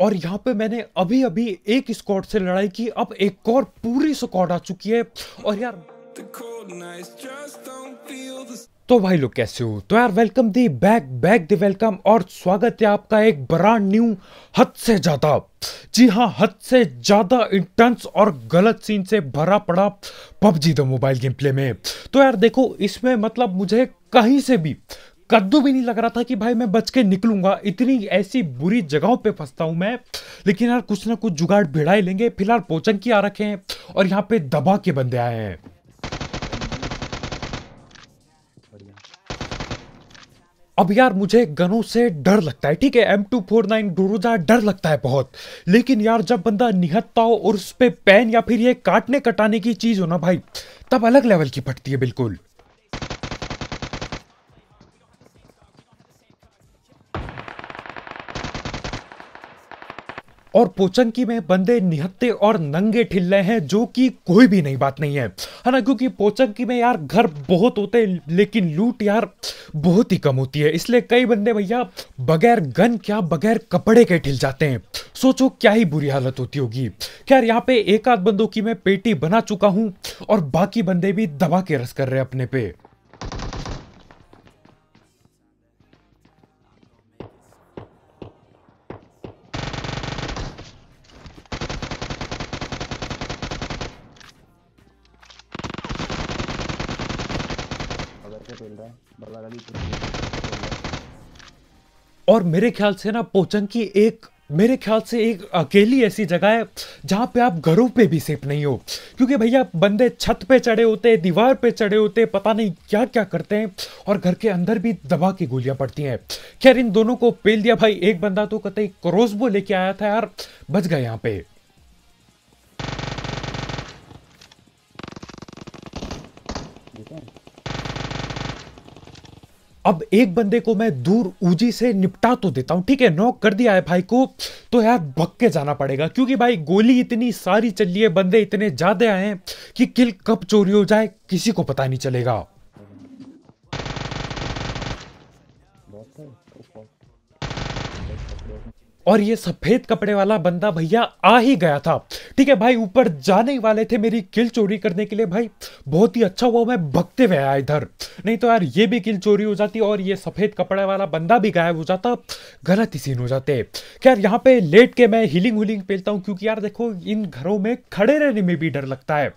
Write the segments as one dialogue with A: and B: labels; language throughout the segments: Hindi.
A: और यहाँ पे मैंने अभी अभी एक स्कॉट से लड़ाई की अब एक और पूरी स्कॉट आ चुकी है और यार तो भाई लोग कैसे हो तो यार welcome the back back the welcome और स्वागत है आपका एक ब्रांड न्यू हद से ज्यादा जी हाँ हद से ज्यादा इंटेंस और गलत सीन से भरा पड़ा PUBG the mobile game play में तो यार देखो इसमें मतलब मुझे कहीं से भी कद्दू भी नहीं लग रहा था कि भाई मैं बच के निकलूंगा इतनी ऐसी बुरी जगहों पे फंसता हूँ मैं लेकिन यार कुछ ना कुछ जुगाड़ भिड़ा ही लेंगे फिलहाल की आ रखे हैं और यहाँ पे दबा के बंदे आए हैं अब यार मुझे गनों से डर लगता है ठीक है एम टू फोर नाइन डोरोजा डर लगता है बहुत लेकिन यार जब बंदा निहत्ता हो और उस पर पे पेन या फिर ये काटने कटाने की चीज़ हो ना भाई तब अलग लेवल की फटती है बिल्कुल और पोचंकी में बंदे निहत्ते और नंगे ठिल रहे हैं जो कि कोई भी नई बात नहीं है है ना क्योंकि पोचंकी में यार घर बहुत होते लेकिन लूट यार बहुत ही कम होती है इसलिए कई बंदे भैया बगैर गन क्या बगैर कपड़े के ठिल जाते हैं सोचो क्या ही बुरी हालत होती होगी यार यहाँ पे एक आध बंदों की मैं पेटी बना चुका हूँ और बाकी बंदे भी दबा के रस कर रहे हैं अपने पे और मेरे ख्याल से ना की एक मेरे ख्याल से एक अकेली ऐसी जगह है जहाँ पे आप घरों पे भी सेफ नहीं हो क्योंकि भैया बंदे छत पे चढ़े होते हैं दीवार पे चढ़े होते हैं पता नहीं क्या क्या करते हैं और घर के अंदर भी दबा की गोलियाँ पड़ती हैं खैर इन दोनों को पेल दिया भाई एक बंदा तो कतई क्रोसबो लेके आया था यार बच गए यहाँ पे अब एक बंदे को मैं दूर ऊजी से निपटा तो देता हूँ ठीक है नॉक कर दिया है भाई को तो यार भग के जाना पड़ेगा क्योंकि भाई गोली इतनी सारी चलिए है बंदे इतने ज़्यादा आए हैं कि किल कब चोरी हो जाए किसी को पता नहीं चलेगा और ये सफेद कपड़े वाला बंदा भैया आ ही गया था ठीक है भाई ऊपर जाने वाले थे मेरी किल चोरी करने के लिए भाई बहुत ही अच्छा हुआ मैं भगते हुए आया इधर नहीं तो यार ये भी किल चोरी हो जाती और ये सफेद कपड़े वाला बंदा भी गायब हो जाता गलत ही सीन हो जाते खैर यहाँ पे लेट के मैं हीलिंग हुलिंग पेलता हूँ क्योंकि यार देखो इन घरों में खड़े रहने में भी डर लगता है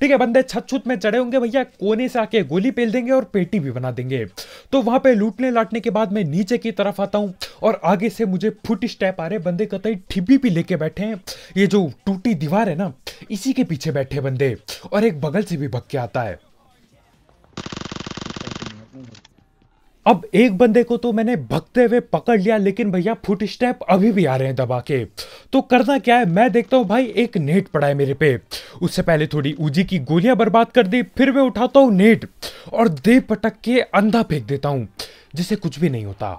A: ठीक है बंदे छत छुत में चढ़े होंगे भैया कोने से आके गोली पेल देंगे और पेटी भी बना देंगे तो वहां पे लूटने लाटने के बाद मैं नीचे की तरफ आता हूँ और आगे से मुझे फुट स्टेप पा रहे बंदे कतई ठिब्बी भी लेके बैठे हैं ये जो टूटी दीवार है ना इसी के पीछे बैठे बंदे और एक बगल से भी भग के आता है अब एक बंदे को तो मैंने भगते हुए पकड़ लिया लेकिन भैया फुट स्टेप अभी भी आ रहे हैं दबा के तो करना क्या है मैं देखता हूँ भाई एक नेट पड़ा है मेरे पे उससे पहले थोड़ी ऊजी की गोलियां बर्बाद कर दी फिर मैं उठाता हूँ नेट और दे पटक के अंधा फेंक देता हूँ जिसे कुछ भी नहीं होता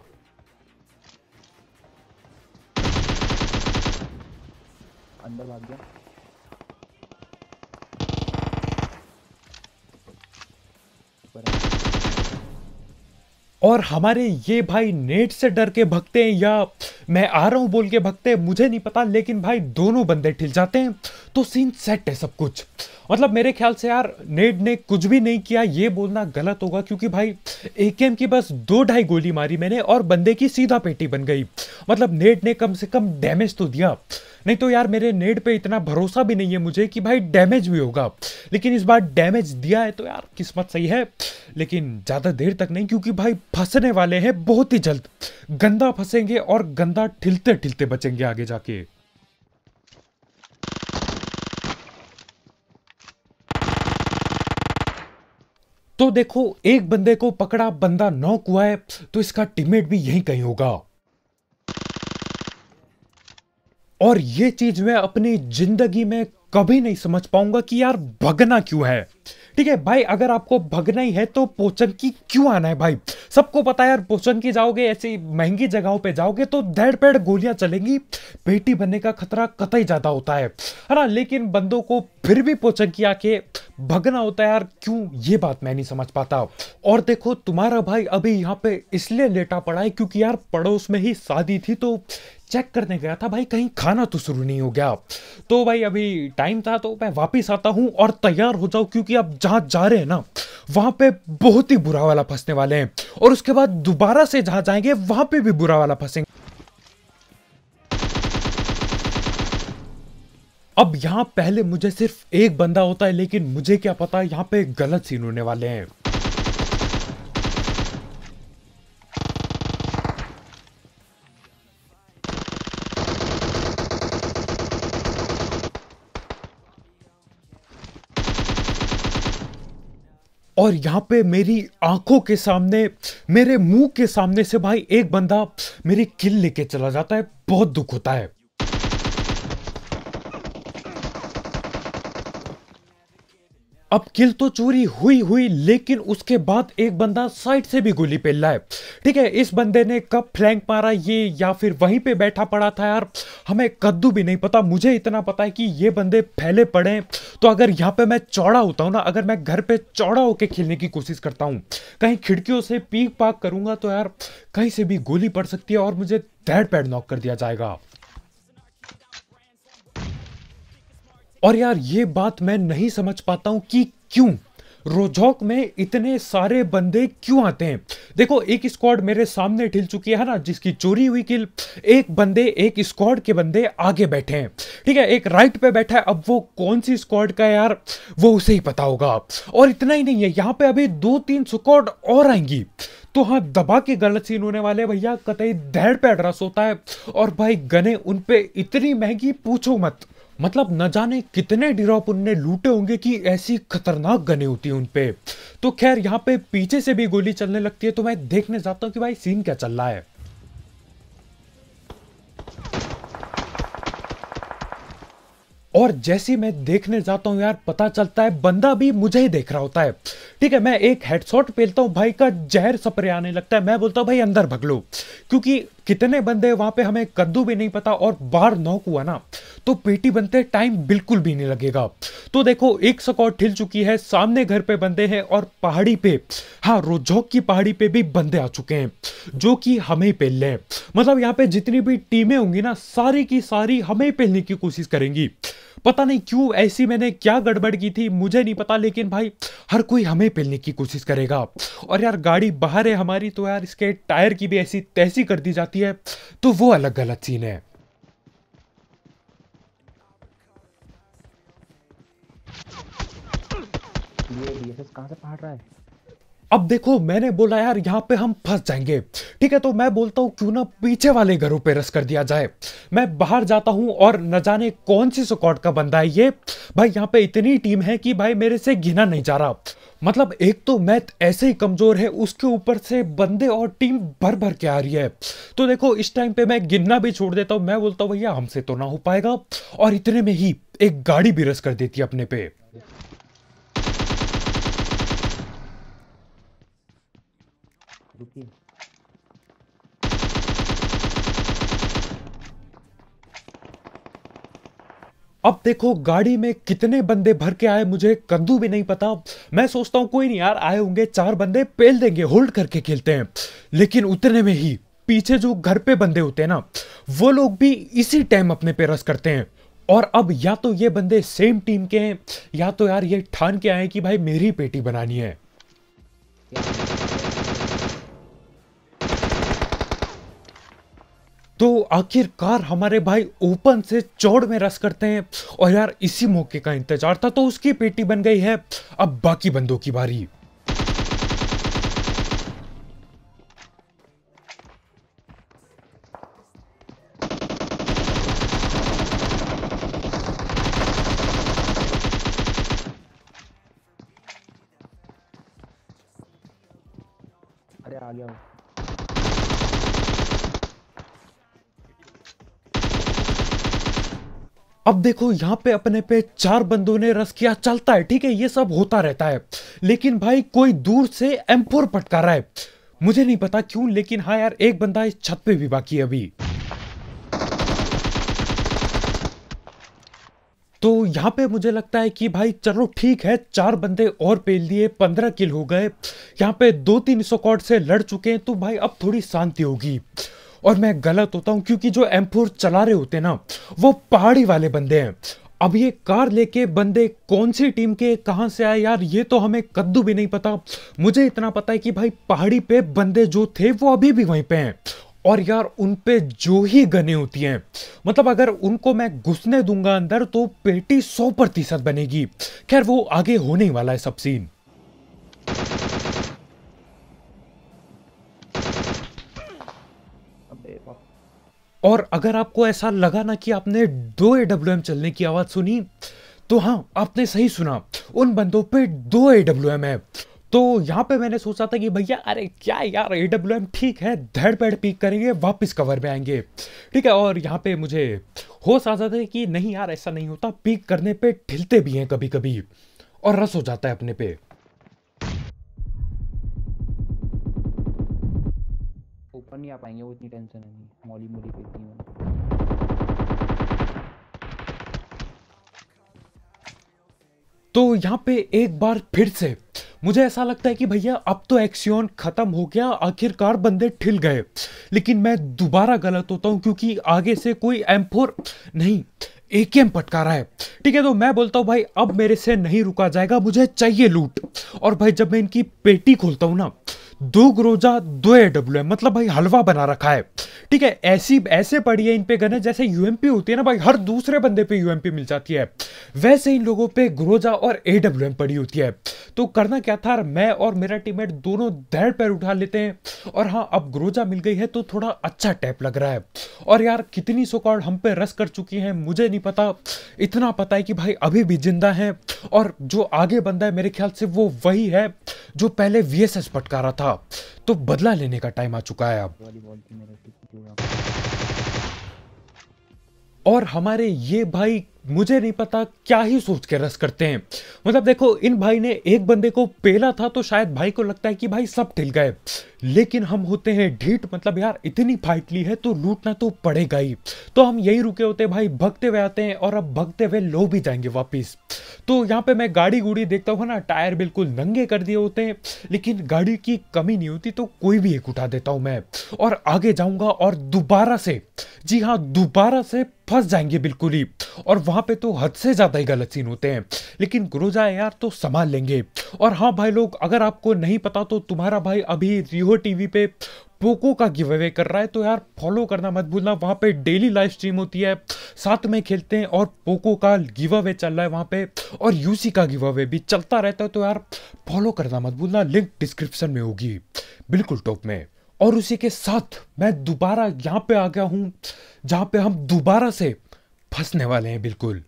A: अंदर भाग गया और हमारे ये भाई नेट से डर के भगते हैं या मैं आ रहा हूं बोल के भगते हैं मुझे नहीं पता लेकिन भाई दोनों बंदे ठिल जाते हैं तो सीन सेट है सब कुछ मतलब मेरे ख्याल से यार नेड ने कुछ भी नहीं किया ये बोलना गलत होगा क्योंकि भाई एम की बस दो ढाई गोली मारी मैंने और बंदे की सीधा पेटी बन गई मतलब नेड ने कम से कम डैमेज तो दिया नहीं तो यार मेरे नेड पे इतना भरोसा भी नहीं है मुझे कि भाई डैमेज भी होगा लेकिन इस बार डैमेज दिया है तो यार किस्मत सही है लेकिन ज़्यादा देर तक नहीं क्योंकि भाई फंसने वाले हैं बहुत ही जल्द गंदा फंसेंगे और गंदा ठिलते ठिलते बचेंगे आगे जाके तो देखो एक बंदे को पकड़ा बंदा नॉक हुआ है तो इसका टीममेट भी यहीं कहीं होगा और ये चीज मैं अपनी जिंदगी में कभी नहीं समझ पाऊंगा कि यार भगना क्यों है ठीक है भाई अगर आपको भगना ही है तो पोचंकी क्यों आना है भाई सबको पता है यार पोचंकी जाओगे ऐसी महंगी जगहों पे जाओगे तो धैड़ पेड़ गोलियां चलेंगी बेटी बनने का खतरा कतई ज़्यादा होता है है ना लेकिन बंदों को फिर भी पोचंकी आके भगना होता है यार क्यों ये बात मैं नहीं समझ पाता और देखो तुम्हारा भाई अभी यहाँ पे इसलिए लेटा पड़ा है क्योंकि यार पड़ोस में ही शादी थी तो चेक करने गया था भाई कहीं खाना तो शुरू नहीं हो गया तो भाई अभी टाइम था तो मैं वापस आता हूँ और तैयार हो जाऊँ क्योंकि आप जहाँ जा रहे हैं ना वहाँ पे बहुत ही बुरा वाला फंसने वाले हैं और उसके बाद दोबारा से जहाँ जाएंगे वहाँ पे भी बुरा वाला फंसेंगे अब यहाँ पहले मुझे सिर्फ एक बंदा होता है लेकिन मुझे क्या पता यहाँ पे गलत सीन होने वाले हैं और यहाँ पे मेरी आंखों के सामने मेरे मुंह के सामने से भाई एक बंदा मेरी किल लेके चला जाता है बहुत दुख होता है अब किल तो चोरी हुई हुई लेकिन उसके बाद एक बंदा साइड से भी गोली पे लाए ठीक है इस बंदे ने कब फ्लैंक मारा ये या फिर वहीं पे बैठा पड़ा था यार हमें कद्दू भी नहीं पता मुझे इतना पता है कि ये बंदे फैले पड़े तो अगर यहाँ पे मैं चौड़ा होता हूँ ना अगर मैं घर पे चौड़ा होके खेलने की कोशिश करता हूँ कहीं खिड़कियों से पीक पाक करूंगा तो यार कहीं से भी गोली पड़ सकती है और मुझे दैट पैड नॉक कर दिया जाएगा और यार ये बात मैं नहीं समझ पाता हूं कि क्यों रोजॉक में इतने सारे बंदे क्यों आते हैं देखो एक स्क्वाड मेरे सामने ठिल चुकी है ना जिसकी चोरी हुई किल एक बंदे एक स्क्वाड के बंदे आगे बैठे हैं ठीक है एक राइट पे बैठा है अब वो कौन सी स्क्वाड का यार वो उसे ही पता होगा और इतना ही नहीं है यहाँ पे अभी दो तीन स्क्वाड और आएंगी तो हाँ दबा के गलत सीन होने वाले भैया कतई धैड़ पे एड्रेस होता है और भाई गने उन पे इतनी महंगी पूछो मत मतलब न जाने कितने डिरोप उनने लूटे होंगे कि ऐसी खतरनाक गने होती है उनपे तो खैर यहाँ पे पीछे से भी गोली चलने लगती है तो मैं देखने जाता हूँ कि भाई सीन क्या चल रहा है और जैसे मैं देखने जाता हूं यार पता चलता है बंदा भी मुझे ही देख रहा होता है ठीक है मैं एक हेडशॉट पेलता हूं भाई का जहर सपरे आने लगता है मैं बोलता हूं भाई अंदर भग लो क्योंकि कितने बंदे वहां पे हमें कद्दू भी नहीं पता और बाहर नौक हुआ ना तो पेटी बनते टाइम बिल्कुल भी नहीं लगेगा तो देखो एक सकौट हिल चुकी है सामने घर पे बंदे हैं और पहाड़ी पे हाँ रोजोक की पहाड़ी पे भी बंदे आ चुके हैं जो कि हमें पेल मतलब यहाँ पे जितनी भी टीमें होंगी ना सारी की सारी हमें पहलने की कोशिश करेंगी पता नहीं क्यों ऐसी मैंने क्या गड़बड़ की थी मुझे नहीं पता लेकिन भाई हर कोई हमें पेलने की कोशिश करेगा और यार गाड़ी बाहर है हमारी तो यार इसके टायर की भी ऐसी तैसी कर दी जाती है तो वो अलग गलत सीन है ये डीएसएस कहां से पहाड़ रहा है अब देखो मैंने बोला यार यहाँ पे हम फंस जाएंगे ठीक है तो मैं बोलता हूँ क्यों ना पीछे वाले घरों पे रस कर दिया जाए मैं बाहर जाता हूँ और न जाने कौन सी सुकॉट का बंदा है ये भाई यहाँ पे इतनी टीम है कि भाई मेरे से गिना नहीं जा रहा मतलब एक तो मैथ ऐसे ही कमजोर है उसके ऊपर से बंदे और टीम भर भर के आ रही है तो देखो इस टाइम पे मैं गिनना भी छोड़ देता हूँ मैं बोलता हूँ भैया हमसे तो ना हो पाएगा और इतने में ही एक गाड़ी भी रस कर देती है अपने पे रुकिए अब देखो गाड़ी में कितने बंदे भर के आए मुझे कंदू भी नहीं पता मैं सोचता हूं कोई नहीं यार आए होंगे चार बंदे पेल देंगे होल्ड करके खेलते हैं लेकिन उतने में ही पीछे जो घर पे बंदे होते हैं ना वो लोग भी इसी टाइम अपने पे रस करते हैं और अब या तो ये बंदे सेम टीम के हैं या तो यार ये ठान के आए कि भाई मेरी पेटी बनानी है तो आखिरकार हमारे भाई ओपन से चौड़ में रस करते हैं और यार इसी मौके का इंतजार था तो उसकी पेटी बन गई है अब बाकी बंदों की बारी अरे आ गया अब देखो यहाँ पे अपने पे चार बंदों ने रस किया चलता है ठीक है ये सब होता रहता है लेकिन भाई कोई दूर से फोर पटका रहा है मुझे नहीं पता क्यों लेकिन हाँ यार एक बंदा इस छत पे भी बाकी है अभी तो यहाँ पे मुझे लगता है कि भाई चलो ठीक है चार बंदे और पेल दिए पंद्रह किल हो गए यहाँ पे दो तीन सौ कॉट से लड़ चुके हैं तो भाई अब थोड़ी शांति होगी और मैं गलत होता हूँ क्योंकि जो एम चला रहे होते ना वो पहाड़ी वाले बंदे हैं अब ये कार लेके बंदे कौन सी टीम के कहाँ से आए यार ये तो हमें कद्दू भी नहीं पता मुझे इतना पता है कि भाई पहाड़ी पे बंदे जो थे वो अभी भी वहीं पे हैं और यार उन पे जो ही गने होती हैं मतलब अगर उनको मैं घुसने दूंगा अंदर तो पेटी सौ प्रतिशत बनेगी खैर वो आगे होने वाला है सब सीन और अगर आपको ऐसा लगा ना कि आपने दो ए डब्ल्यू एम चलने की आवाज़ सुनी तो हाँ आपने सही सुना उन बंदों पे दो ए डब्ल्यू एम है तो यहाँ पे मैंने सोचा था कि भैया अरे क्या यार ए डब्ल्यू एम ठीक है धड़ पैड पीक करेंगे वापस कवर में आएंगे ठीक है और यहाँ पे मुझे होश आ जाता है कि नहीं यार ऐसा नहीं होता पीक करने पे ढिलते भी हैं कभी कभी और रस हो जाता है अपने पे पर नहीं आ पाएंगे वो इतनी टेंशन है नहीं मौली मोली पे इतनी तो यहाँ पे एक बार फिर से मुझे ऐसा लगता है कि भैया अब तो एक्सियन ख़त्म हो गया आखिरकार बंदे ठिल गए लेकिन मैं दोबारा गलत होता हूँ क्योंकि आगे से कोई एम फोर नहीं ए के एम पटका रहा है ठीक है तो मैं बोलता हूँ भाई अब मेरे से नहीं रुका जाएगा मुझे चाहिए लूट और भाई जब मैं इनकी पेटी खोलता हूँ ना दो ग्रोजा दो ए डब्ल्यू एम मतलब भाई हलवा बना रखा है ठीक है ऐसी ऐसे पड़ी है इन पे गन जैसे यूएमपी होती है ना भाई हर दूसरे बंदे पे यूएमपी मिल जाती है वैसे इन लोगों पे ग्रोजा और ए डब्ल्यू एम पड़ी होती है तो करना क्या था मैं और मेरा टीममेट दोनों दैर पैर उठा लेते हैं और हाँ अब ग्रोजा मिल गई है तो थोड़ा अच्छा टैप लग रहा है और यार कितनी सोकॉर्ड हम पे रस कर चुकी हैं मुझे नहीं पता इतना पता है कि भाई अभी भी जिंदा है और जो आगे बंदा है मेरे ख्याल से वो वही है जो पहले वी एस एस रहा था था तो बदला लेने का टाइम आ चुका है अब और हमारे ये भाई मुझे नहीं पता क्या ही सोच के रस करते हैं मतलब देखो इन भाई ने एक बंदे को पेला था तो शायद भाई को लगता है कि भाई सब ठिल गए लेकिन हम होते हैं ढीठ मतलब यार इतनी फाइट ली है तो लूटना तो पड़ेगा ही तो हम यही रुके होते भाई भगते हुए आते हैं और अब भगते हुए लो भी जाएंगे वापिस तो यहाँ पे मैं गाड़ी गुड़ी देखता हूँ ना टायर बिल्कुल नंगे कर दिए होते हैं लेकिन गाड़ी की कमी नहीं होती तो कोई भी एक उठा देता हूँ मैं और आगे जाऊँगा और दोबारा से जी हाँ दोबारा से फंस जाएंगे बिल्कुल ही और वहाँ पे तो हद से ज़्यादा ही गलत सीन होते हैं लेकिन गुरुजा यार तो संभाल लेंगे और हाँ भाई लोग अगर आपको नहीं पता तो तुम्हारा भाई अभी रिहो टीवी पे पोको का गिव अवे कर रहा है तो यार फॉलो करना मत भूलना वहाँ पे डेली लाइव स्ट्रीम होती है साथ में खेलते हैं और पोको का गिव अवे चल रहा है वहाँ पे और यूसी का गिव अवे भी चलता रहता है तो यार फॉलो करना मत भूलना लिंक डिस्क्रिप्शन में होगी बिल्कुल टॉप में और उसी के साथ मैं दोबारा यहाँ पे आ गया हूँ जहाँ पे हम दोबारा से फंसने वाले हैं बिल्कुल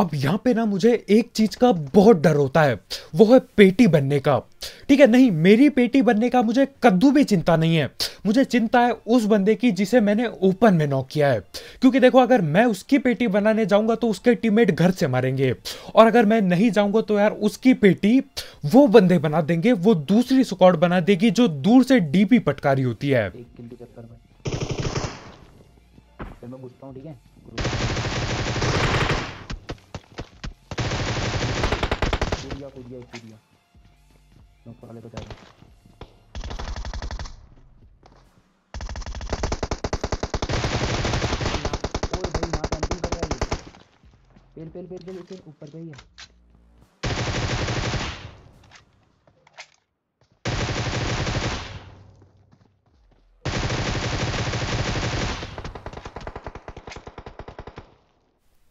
A: अब यहाँ पे ना मुझे एक चीज का बहुत डर होता है वो है पेटी बनने का ठीक है नहीं मेरी पेटी बनने का मुझे कद्दू भी चिंता नहीं है मुझे चिंता है उस बंदे की जिसे मैंने ओपन में नॉक किया है क्योंकि देखो अगर मैं उसकी पेटी बनाने जाऊंगा तो उसके टीममेट घर से मारेंगे और अगर मैं नहीं जाऊंगा तो यार उसकी पेटी वो बंदे बना देंगे वो दूसरी स्कॉट बना देगी जो दूर से डीपी पटकारी होती है मैं है गया कूद गया कूद गया नौकर वाले को चाहिए पेल पेल पेल पेल ऊपर गई है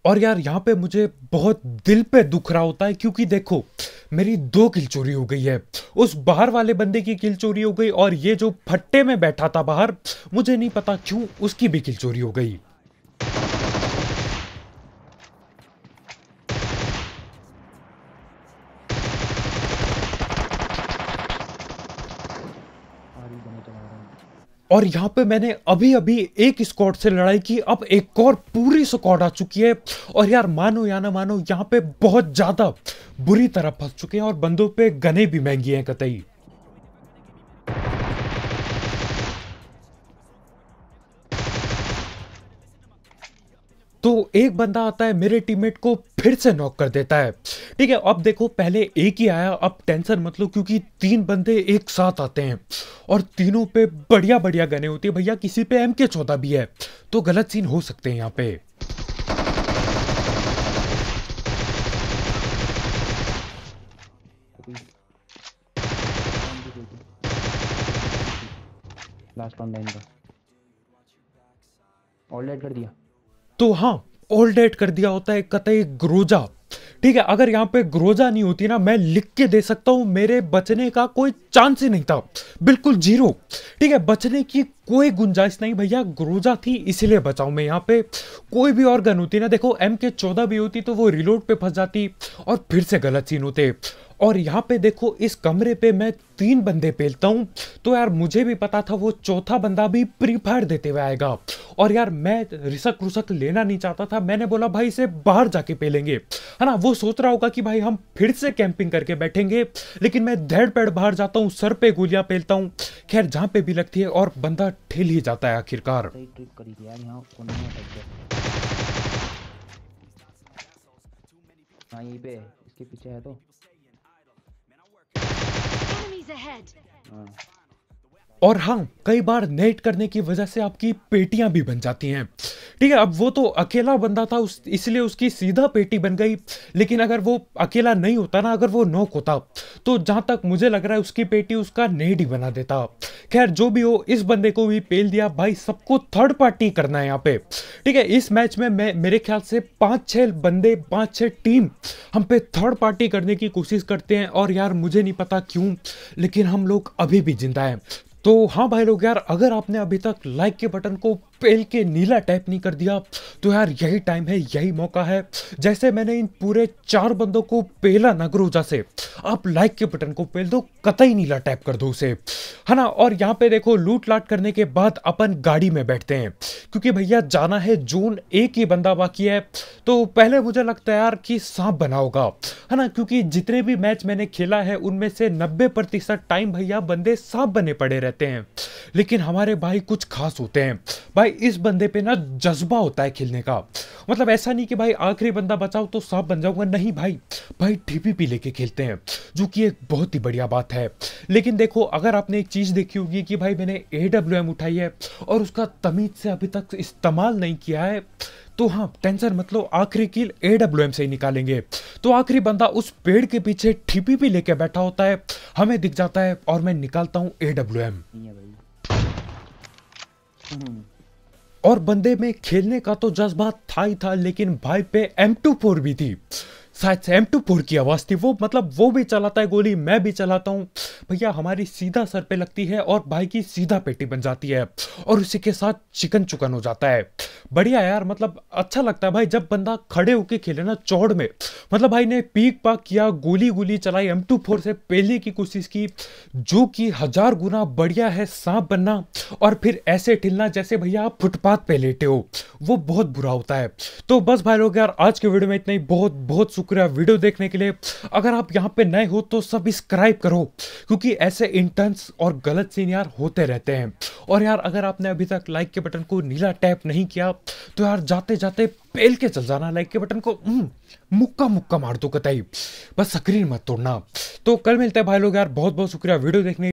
A: और यार यहाँ पे मुझे बहुत दिल पे दुख रहा होता है क्योंकि देखो मेरी दो किल चोरी हो गई है उस बाहर वाले बंदे की किल चोरी हो गई और ये जो फट्टे में बैठा था बाहर मुझे नहीं पता क्यों उसकी भी किल चोरी हो गई और यहाँ पे मैंने अभी अभी एक स्कॉट से लड़ाई की अब एक और पूरी स्कॉट आ चुकी है और यार मानो या ना मानो यहाँ पे बहुत ज़्यादा बुरी तरह फंस चुके हैं और बंदों पे गने भी महंगी हैं कतई तो एक बंदा आता है मेरे टीममेट को फिर से नॉक कर देता है ठीक है अब देखो पहले एक ही आया अब टेंशन मतलब क्योंकि तीन बंदे एक साथ आते हैं और तीनों पे बढ़िया बढ़िया गने होती है भैया किसी पे एम के चौदह भी है तो गलत सीन हो सकते हैं यहाँ पे लास्ट का ऑल कर दिया तो हाँ डेट कर दिया होता है कतई ग्रोजा ठीक है अगर यहाँ पे ग्रोजा नहीं होती ना मैं लिख के दे सकता हूं मेरे बचने का कोई चांस ही नहीं था बिल्कुल जीरो ठीक है बचने की कोई गुंजाइश नहीं भैया ग्रोजा थी इसीलिए बचाऊ मैं यहाँ पे कोई भी और गन होती ना देखो एम के चौदह भी होती तो वो रिलोड पे फंस जाती और फिर से गलत सीन होते और यहाँ पे देखो इस कमरे पे मैं तीन बंदे पेलता हूँ तो यार मुझे भी पता था वो चौथा बंदा भी प्रीफायर देते हुए आएगा और यार मैं रिसक रुसक लेना नहीं चाहता था मैंने बोला भाई इसे बाहर जाके पेलेंगे है ना वो सोच रहा होगा कि भाई हम फिर से कैंपिंग करके बैठेंगे लेकिन मैं धेड़ पेड़ बाहर जाता हूँ सर पे गोलियाँ पेलता हूँ खैर जहाँ पे भी लगती है और बंदा ठेल ही जाता है आखिरकार हाँ, यहीं पे इसके पीछे है तो Enemies ahead. Uh. और हाँ कई बार नेट करने की वजह से आपकी पेटियां भी बन जाती हैं ठीक है अब वो तो अकेला बंदा था उस इसलिए उसकी सीधा पेटी बन गई लेकिन अगर वो अकेला नहीं होता ना अगर वो नोक होता तो जहाँ तक मुझे लग रहा है उसकी पेटी उसका नेट ही बना देता खैर जो भी हो इस बंदे को भी पेल दिया भाई सबको थर्ड पार्टी करना है यहाँ पे ठीक है इस मैच में मैं मेरे ख्याल से पाँच छः बंदे पाँच छः टीम हम पे थर्ड पार्टी करने की कोशिश करते हैं और यार मुझे नहीं पता क्यों लेकिन हम लोग अभी भी जिंदा हैं तो हाँ भाई लोग यार अगर आपने अभी तक लाइक के बटन को पेल के नीला टाइप नहीं कर दिया तो यार यही टाइम है यही मौका है जैसे मैंने इन पूरे चार बंदों को पेला ना से आप लाइक के बटन को पेल दो कतई नीला टाइप कर दो उसे है ना और यहाँ पे देखो लूट लाट करने के बाद अपन गाड़ी में बैठते हैं क्योंकि भैया जाना है जून एक ही बंदा बाकी है तो पहले मुझे लगता है यार कि सांप बना होगा है ना क्योंकि जितने भी मैच मैंने खेला है उनमें से नब्बे प्रतिशत टाइम भैया बंदे सांप बने पड़े रहते हैं लेकिन हमारे भाई कुछ खास होते हैं भाई भाई इस बंदे पे ना जज्बा होता है खेलने का मतलब ऐसा नहीं कि भाई आखिरी बंदा बचाओ तो सांप बन जाऊंगा नहीं भाई भाई टीपी पी लेके खेलते हैं जो कि एक बहुत ही बढ़िया बात है लेकिन देखो अगर आपने एक चीज़ देखी होगी कि भाई मैंने ए उठाई है और उसका तमीज से अभी तक इस्तेमाल नहीं किया है तो हाँ टेंशन मतलब आखिरी किल ए डब्ल्यू एम से ही निकालेंगे तो आखिरी बंदा उस पेड़ के पीछे ठीपी भी लेके बैठा होता है हमें दिख जाता है और मैं निकालता हूँ ए डब्ल्यू एम हम्म और बंदे में खेलने का तो जज्बा था ही था लेकिन भाई पे एम टू फोर भी थी शायद एम टू फोर की आवाज़ थी वो मतलब वो भी चलाता है गोली मैं भी चलाता हूँ भैया हमारी सीधा सर पे लगती है और भाई की सीधा पेटी बन जाती है और उसी के साथ चिकन चुकन हो जाता है बढ़िया यार मतलब अच्छा लगता है भाई जब बंदा खड़े होके खेले ना चौड़ में मतलब भाई ने पीक पाक किया गोली गोली चलाई एम टू फोर से पहले की कोशिश की जो कि हजार गुना बढ़िया है सांप बनना और फिर ऐसे ठिलना जैसे भैया आप फुटपाथ पे लेटे हो वो बहुत बुरा होता है तो बस भाई लोग यार आज के वीडियो में इतना ही बहुत बहुत शुक्रिया शुक्रिया वीडियो देखने के लिए अगर आप यहाँ पे नए हो तो सब्सक्राइब करो क्योंकि ऐसे इंटर्न्स और गलत सीन यार होते रहते हैं और यार अगर आपने अभी तक लाइक के बटन को नीला टैप नहीं किया तो यार जाते जाते पेल के चल जाना लाइक के बटन को हम्म, मुक्का मुक्का मार दो कतई बस स्क्रीन मत तोड़ना तो कल मिलते हैं भाई लोग यार बहुत बहुत शुक्रिया वीडियो देखने